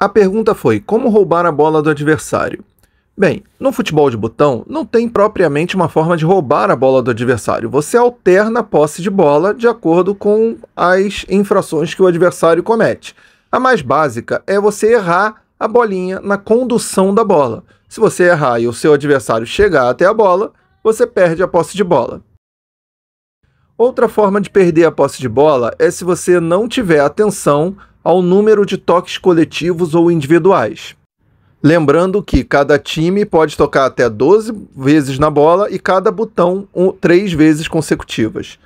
A pergunta foi: como roubar a bola do adversário? Bem, no futebol de botão, não tem propriamente uma forma de roubar a bola do adversário. Você alterna a posse de bola de acordo com as infrações que o adversário comete. A mais básica é você errar a bolinha na condução da bola. Se você errar e o seu adversário chegar até a bola, você perde a posse de bola. Outra forma de perder a posse de bola é se você não tiver atenção ao número de toques coletivos ou individuais. Lembrando que cada time pode tocar até 12 vezes na bola e cada botão um, três vezes consecutivas.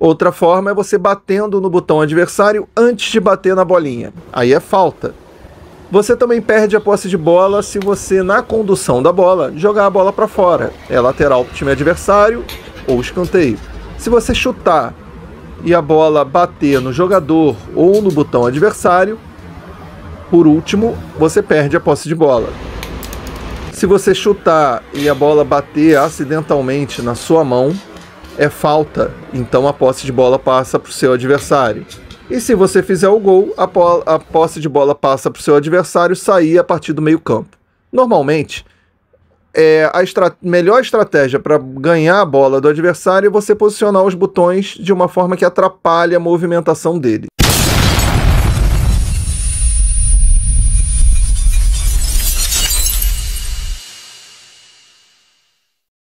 Outra forma é você batendo no botão adversário antes de bater na bolinha. Aí é falta. Você também perde a posse de bola se você, na condução da bola, jogar a bola para fora. É lateral para o time adversário ou escanteio. Se você chutar e a bola bater no jogador ou no botão adversário, por último, você perde a posse de bola. Se você chutar e a bola bater acidentalmente na sua mão, é falta, então a posse de bola passa para o seu adversário. E se você fizer o gol, a, a posse de bola passa para o seu adversário sair a partir do meio-campo. Normalmente, é, a melhor estratégia para ganhar a bola do adversário é você posicionar os botões de uma forma que atrapalhe a movimentação dele.